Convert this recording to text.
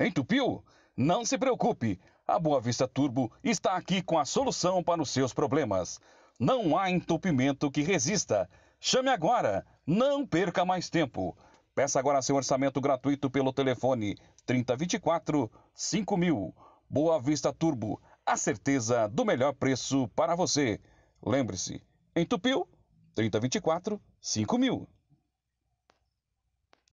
Entupiu? Não se preocupe, a Boa Vista Turbo está aqui com a solução para os seus problemas. Não há entupimento que resista. Chame agora, não perca mais tempo. Peça agora seu orçamento gratuito pelo telefone 3024 5000. Boa Vista Turbo, a certeza do melhor preço para você. Lembre-se, entupiu 3024 5000.